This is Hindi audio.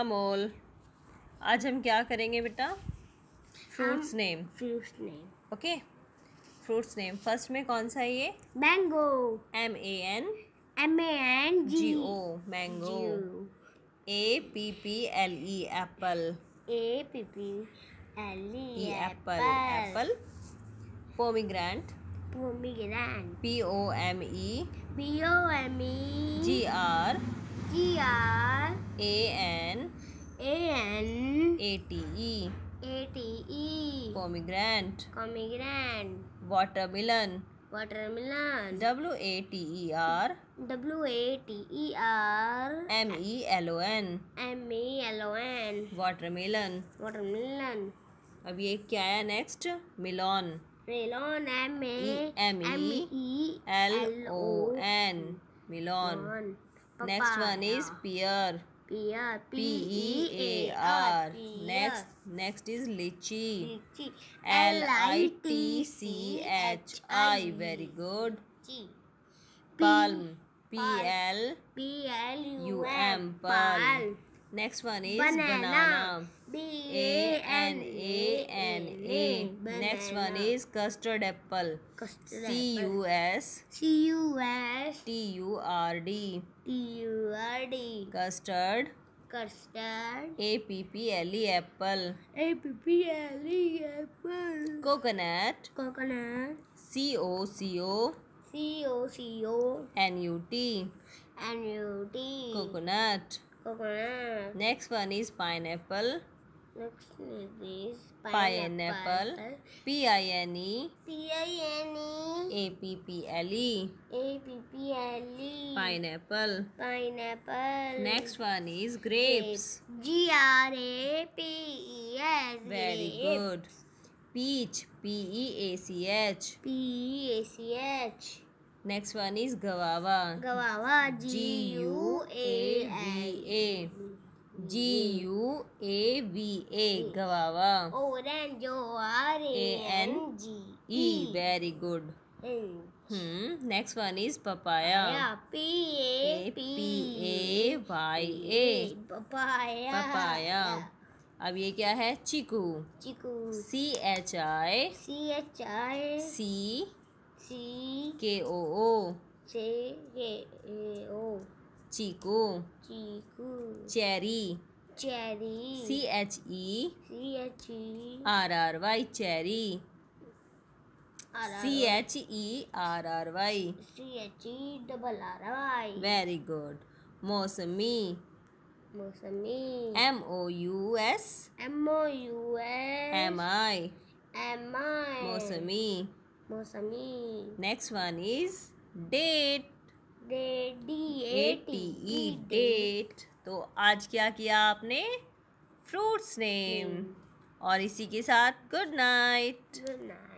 अमोल आज हम क्या करेंगे बेटा fruits name fruits name okay fruits name first में कौन सा है ये mango M A N M A N G O mango A P P L E apple A P P L E apple apple pomegranate pomegranate P O M E P O M E G R G R A N A N A T E A T E watermelon watermelon watermelon W A T E R W A T E R M E L O N M E L O N watermelon अब ये क्या है next melon melon M A M E L O N melon next one is pear ear p e a r next next is lychee l i t c h i very good palm p l p l u m palm next one is banana b a Next one is custard apple. Custard C U S. C U S. T U R D. T U R D. Custard. Custard. A P P L E apple. A P P L E apple. Coconut. Coconut. C O C O. C O C O. N U T. N U T. Coconut. Coconut. Next one is pineapple. Next is pineapple. pineapple. P I N E. P I N E. A P P L E. A P P L E. Pineapple. Pineapple. Next one is grapes. G R A P E S. Very good. Peach. P E A C H. P E A C H. Next one is guava. Guava. G U A V A. G U A V A guava orange O R A N G E very good hmm next one is papaya P A P A Y A papaya papaya अब ये क्या है chikoo chikoo C H I C H I C C K O O से K O chikoo chikoo cherry cherry C H E C H E R R Y cherry C H E R R Y C H E double R Y very good mausami mausami M O U S M O U S M I M I mausami mausami next one is date date e तो आज क्या किया आपने फ्रूट्स नेम hmm. और इसी के साथ गुड नाइट गुड नाइट